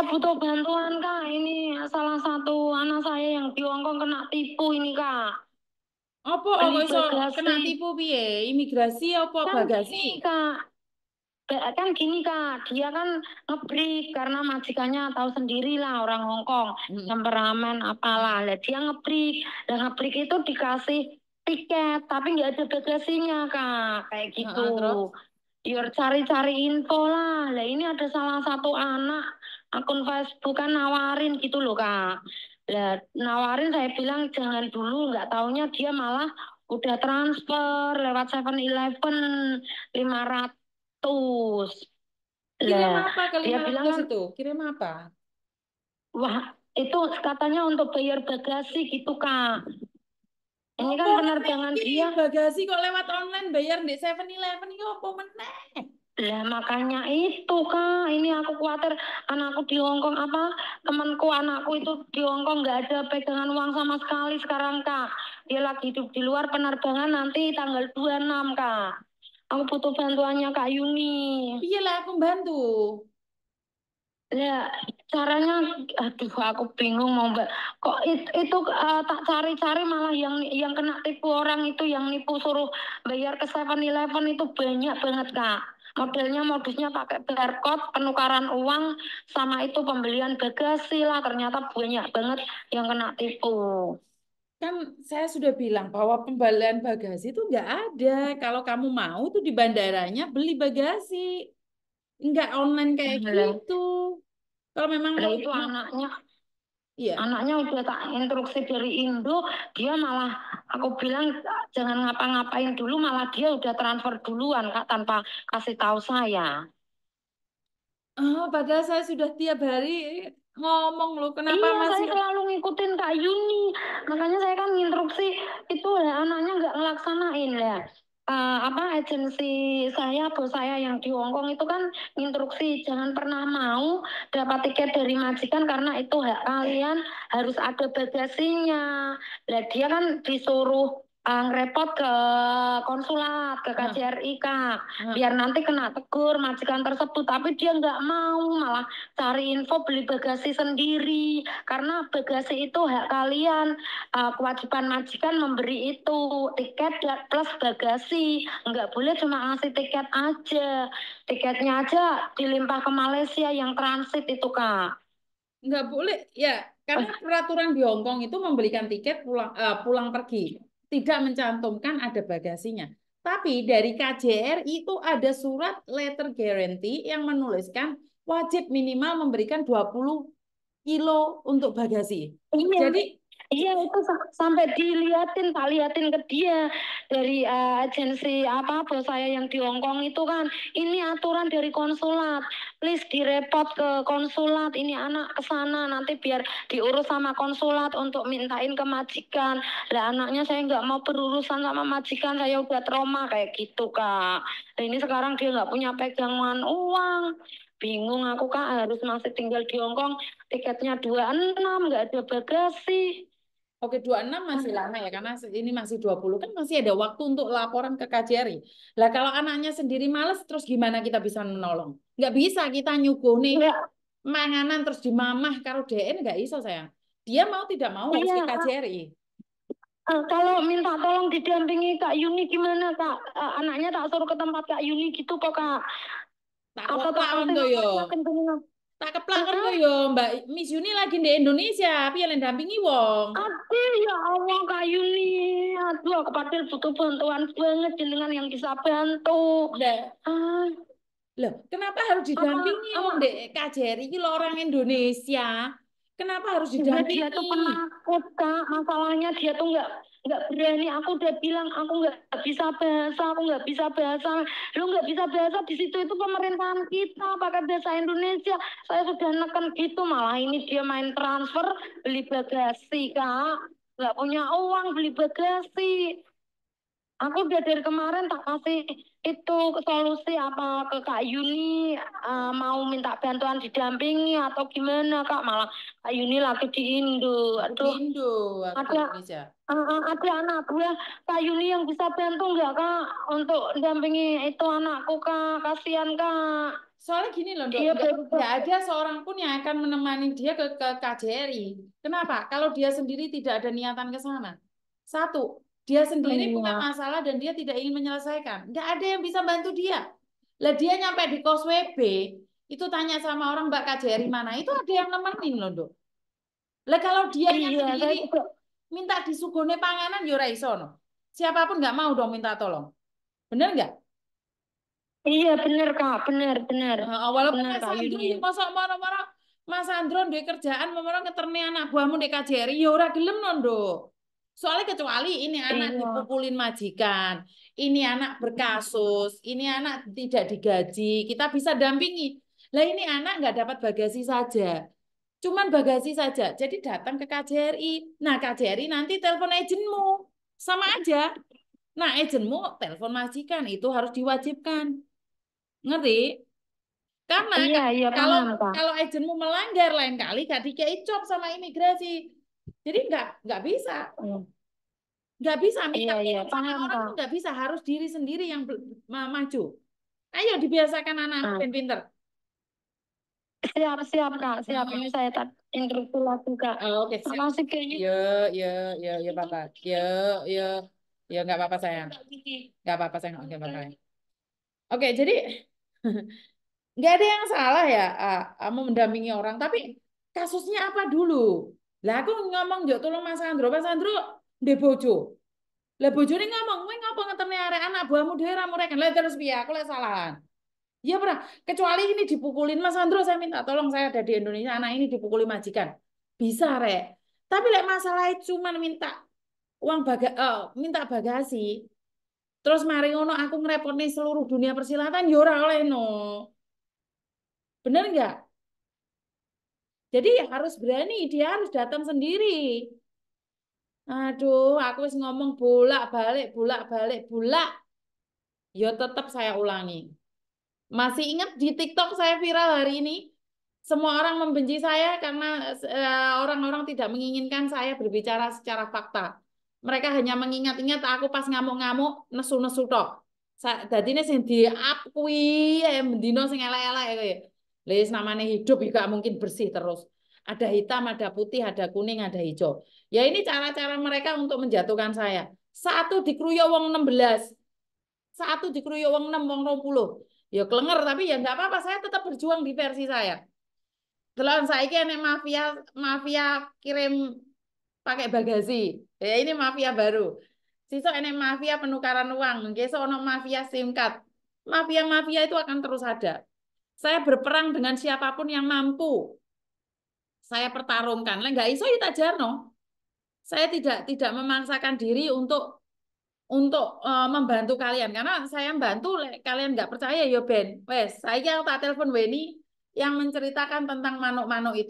saya butuh bantuan kak ini salah satu anak saya yang di Hongkong kena tipu ini kak apa apa oh, so kena tipu piye imigrasi apa kan bagasi gini, kak kan gini kak dia kan ngebrief karena majikannya tahu sendiri lah orang Hongkong hmm. temperamen apalah lah dia ngebrief dan ngebrief itu dikasih tiket tapi nggak ada bagasinya kak kayak gitu nah, terus? Yur cari-cari info lah. Lah ini ada salah satu anak akun Facebook kan nawarin gitu loh kak lah nawarin saya bilang jangan dulu nggak taunya dia malah udah transfer lewat Seven Eleven lima ratus kirim apa ke lima kan itu kirim apa wah itu katanya untuk bayar bagasi gitu kak ini kan penerbangan dia bagasi kok lewat online bayar di Seven Eleven yo ya apa lah makanya itu kak, ini aku khawatir anakku di Hongkong apa temanku anakku itu di Hongkong nggak ada pegangan uang sama sekali sekarang kak. Dia lagi hidup di luar penerbangan nanti tanggal 26 kak. Aku butuh bantuannya kak Yuni. iya lah aku bantu. Ya, caranya aduh aku bingung mau mbak kok itu, itu uh, eh, tak cari-cari malah yang yang kena tipu orang itu yang nipu suruh bayar ke 7-Eleven itu banyak banget kak modelnya modusnya pakai barcode penukaran uang sama itu pembelian bagasi lah ternyata banyak banget yang kena tipu kan saya sudah bilang bahwa pembelian bagasi itu nggak ada kalau kamu mau tuh di bandaranya beli bagasi nggak online kayak iya. gitu kalau memang nah, itu anaknya Iya. Anaknya udah tak instruksi dari Indo, dia malah aku bilang jangan ngapa-ngapain dulu, malah dia udah transfer duluan kak tanpa kasih tahu saya. Oh, padahal saya sudah tiap hari ngomong loh kenapa iya, masih saya selalu ngikutin Kak Yuni makanya saya kan instruksi itu ya, anaknya nggak ngelaksanain ya uh, apa agensi saya bos saya yang di Hongkong itu kan instruksi jangan pernah mau dapat tiket dari majikan karena itu hak kalian harus ada bagasinya. Lah dia kan disuruh uh, ah, repot ke konsulat ke ah. KJRI kak ah. biar nanti kena tegur majikan tersebut tapi dia nggak mau malah cari info beli bagasi sendiri karena bagasi itu hak kalian kewajiban majikan memberi itu tiket ya, plus bagasi nggak boleh cuma ngasih tiket aja tiketnya aja dilimpah ke Malaysia yang transit itu kak nggak boleh ya karena peraturan di Hong Kong itu memberikan tiket pulang uh, pulang pergi tidak mencantumkan ada bagasinya. Tapi dari KJRI itu ada surat letter guarantee yang menuliskan wajib minimal memberikan 20 kilo untuk bagasi. Ini iya, Jadi Iya itu sampai diliatin, tak liatin ke dia dari uh, agensi apa bos saya yang di Hong Kong itu kan ini aturan dari konsulat, please direpot ke konsulat ini anak ke sana nanti biar diurus sama konsulat untuk mintain ke majikan. Lah anaknya saya nggak mau berurusan sama majikan, saya udah trauma kayak gitu kak. dan nah, ini sekarang dia nggak punya pegangan uang bingung aku kak harus masih tinggal di Hongkong tiketnya dua enam nggak ada bagasi Oke, 26 masih lama ya karena ini masih 20 kan masih ada waktu untuk laporan ke KJRI. Lah kalau anaknya sendiri males terus gimana kita bisa menolong? Nggak bisa kita nyuguh nih ya. manganan terus dimamah mamah DN nggak bisa sayang. Dia mau tidak mau harus ya. ke iya. KJRI. Eh, kalau minta tolong didampingi Kak Yuni gimana Kak? Eh, anaknya tak suruh ke tempat Kak Yuni gitu kok Kak. Tak apa tak untuk tak keplak kan yo Mbak Miss Yuni lagi di Indonesia, piye lain dampingi wong. Aduh ya Allah Kak Yuni, aduh aku padahal butuh bantuan banget dengan yang bisa bantu. Nah. Ah. Loh, kenapa harus didampingi uh, uh. wong dek Ini iki orang Indonesia? Kenapa harus didampingi? Dia tuh penakut, Kak. Masalahnya dia tuh nggak nggak berani aku udah bilang aku nggak bisa bahasa aku nggak bisa bahasa lu nggak bisa bahasa di situ itu pemerintahan kita pakai bahasa Indonesia saya sudah neken gitu malah ini dia main transfer beli bagasi kak nggak punya uang beli bagasi aku udah dari kemarin tak kasih itu solusi apa ke Kak Yuni uh, mau minta bantuan didampingi atau gimana Kak malah Kak Yuni lagi di Indo aduh di Indo ada Indonesia. Uh, ada anak gue Kak Yuni yang bisa bantu nggak Kak untuk dampingi itu anakku Kak kasihan Kak soalnya gini loh dok, tidak ada seorang pun yang akan menemani dia ke, ke KJRI. Kenapa? Kalau dia sendiri tidak ada niatan ke sana. Satu, dia sendiri iya. punya masalah dan dia tidak ingin menyelesaikan. Nggak ada yang bisa bantu dia. Lah dia nyampe di kos WB, itu tanya sama orang Mbak KJRI mana, itu ada yang nemenin loh, Dok. Lah kalau dia yang iya, sendiri iya, minta disugone panganan yo iso Siapapun nggak mau dong minta tolong. Bener nggak? Iya bener kak, bener bener. Awalnya walaupun bener, Mas Andro ini moro-moro Mas Andron dia kerjaan moro ngeterni anak buahmu di KJRI, ya ora gelem nondo. Soalnya kecuali ini anak iya. dipukulin majikan, ini anak berkasus, ini anak tidak digaji, kita bisa dampingi. Lah ini anak nggak dapat bagasi saja. Cuman bagasi saja. Jadi datang ke KJRI. Nah, KJRI nanti telepon agentmu. Sama aja. Nah, agentmu telepon majikan itu harus diwajibkan. Ngerti? Karena iya, iya, kalau benar, kalau agentmu melanggar lain kali gak dikei sama imigrasi jadi nggak nggak bisa. Hmm. Nggak bisa minta iya, iya. orang tuh nggak bisa, harus diri sendiri yang maju. Ayo dibiasakan anak nah. pinter. Siap, siap, Kak. Siap. Ini saya tak instruksi lagi Kak. Oh, Oke, okay, siap. Masih kayaknya. Ya, ya, ya, ya, Bapak. Ya, ya. Ya, nggak apa-apa, sayang. Nggak apa-apa, sayang. Oke, Bapak. Oke, jadi nggak ada yang salah ya kamu mendampingi orang. Tapi kasusnya apa dulu? Lah aku ngomong yo tolong Mas Andro Mas Andro ndek bojo. Lah bojone ngomong, "Kowe ngapa ngeterne arek anak buahmu dhewe ra mureken?" Lah terus piye? Aku lek salahan. Iya pernah. Kecuali ini dipukulin Mas Andro saya minta tolong saya ada di Indonesia, anak ini dipukuli majikan. Bisa, Rek. Tapi lek masalah itu cuman minta uang baga oh, minta bagasi, terus mari ngono aku ngerepotin seluruh dunia persilatan, yora ya oleh no. Bener nggak? Jadi harus berani, dia harus datang sendiri. Aduh, aku harus ngomong bolak-balik, bolak-balik, bolak. Ya tetap saya ulangi. Masih ingat di TikTok saya viral hari ini? Semua orang membenci saya karena eh, orang-orang uh, tidak menginginkan saya berbicara secara fakta. Mereka hanya mengingat-ingat aku pas ngamuk-ngamuk, nesu-nesu tok. ini sing diakui, eh, gitu ya mendino yang elek-elek Lis namanya hidup juga ya mungkin bersih terus. Ada hitam, ada putih, ada kuning, ada hijau. Ya ini cara-cara mereka untuk menjatuhkan saya. Satu di dikruyo wong 16. Satu di dikruyo wong 6, wong 20. Ya kelenger tapi ya nggak apa-apa, saya tetap berjuang di versi saya. Delon saya ini mafia mafia kirim pakai bagasi. Ya ini mafia baru. Sisa ini mafia penukaran uang, besok ono mafia SIM card. Mafia-mafia itu akan terus ada. Saya berperang dengan siapapun yang mampu. Saya pertarungkan. Lah nggak iso kita jarno. Saya tidak tidak memaksakan diri untuk untuk uh, membantu kalian karena saya membantu kalian nggak percaya yo ya Ben wes saya tak telepon Weni yang menceritakan tentang manuk-manuk itu